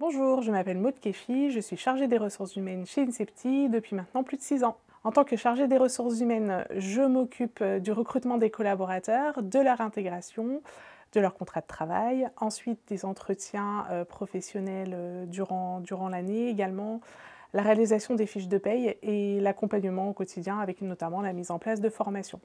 Bonjour, je m'appelle Maud Kefi, je suis chargée des ressources humaines chez Incepti depuis maintenant plus de 6 ans. En tant que chargée des ressources humaines, je m'occupe euh, du recrutement des collaborateurs, de leur intégration, de leur contrat de travail, ensuite des entretiens euh, professionnels euh, durant, durant l'année également, la réalisation des fiches de paye et l'accompagnement au quotidien avec notamment la mise en place de formations.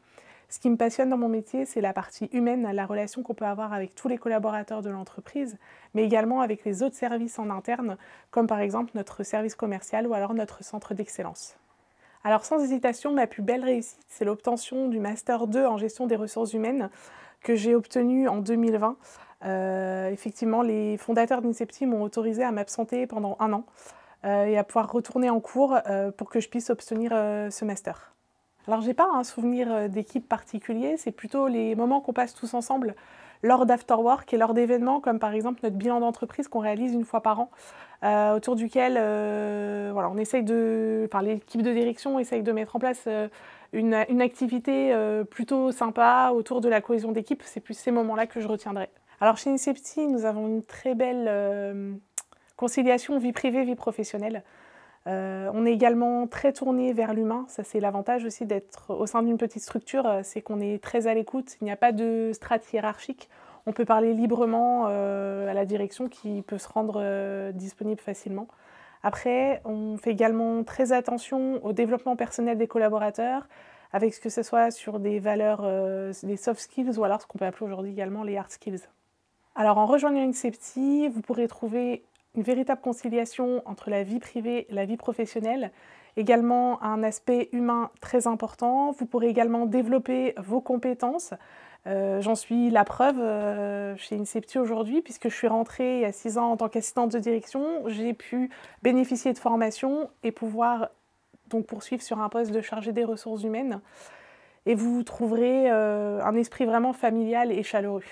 Ce qui me passionne dans mon métier, c'est la partie humaine, la relation qu'on peut avoir avec tous les collaborateurs de l'entreprise, mais également avec les autres services en interne, comme par exemple notre service commercial ou alors notre centre d'excellence. Alors sans hésitation, ma plus belle réussite, c'est l'obtention du Master 2 en gestion des ressources humaines que j'ai obtenu en 2020. Euh, effectivement, les fondateurs d'Incepti m'ont autorisé à m'absenter pendant un an. Euh, et à pouvoir retourner en cours euh, pour que je puisse obtenir euh, ce master. Alors j'ai pas un souvenir d'équipe particulier, c'est plutôt les moments qu'on passe tous ensemble lors d'afterwork et lors d'événements comme par exemple notre bilan d'entreprise qu'on réalise une fois par an, autour duquel voilà, on essaye de, enfin, l'équipe de direction essaye de mettre en place une, une, activité plutôt sympa autour de la cohésion d'équipe. C'est plus ces moments-là que je retiendrai. Alors chez Incepti, nous avons une très belle Conciliation vie privée, vie professionnelle. Euh, on est également très tourné vers l'humain. Ça, c'est l'avantage aussi d'être au sein d'une petite structure, euh, c'est qu'on est très à l'écoute. Il n'y a pas de strates hiérarchique. On peut parler librement euh, à la direction qui peut se rendre disponible facilement. Après, on fait également très attention au développement personnel des collaborateurs, avec ce que ce soit sur des valeurs, des soft skills ou alors ce qu'on peut appeler aujourd'hui également les hard skills. Alors en rejoignant une vous pourrez trouver une véritable conciliation entre la vie privée et la vie professionnelle. Également un aspect humain très important. Vous pourrez également développer vos compétences. Euh, j'en suis la preuve euh, chez Incepti aujourd'hui, puisque je suis rentrée il y a 6 ans en tant qu'assistante de direction. J'ai pu bénéficier de formations et pouvoir donc poursuivre sur un poste de chargée des ressources humaines. Et vous trouverez euh, un esprit vraiment familial et chaleureux.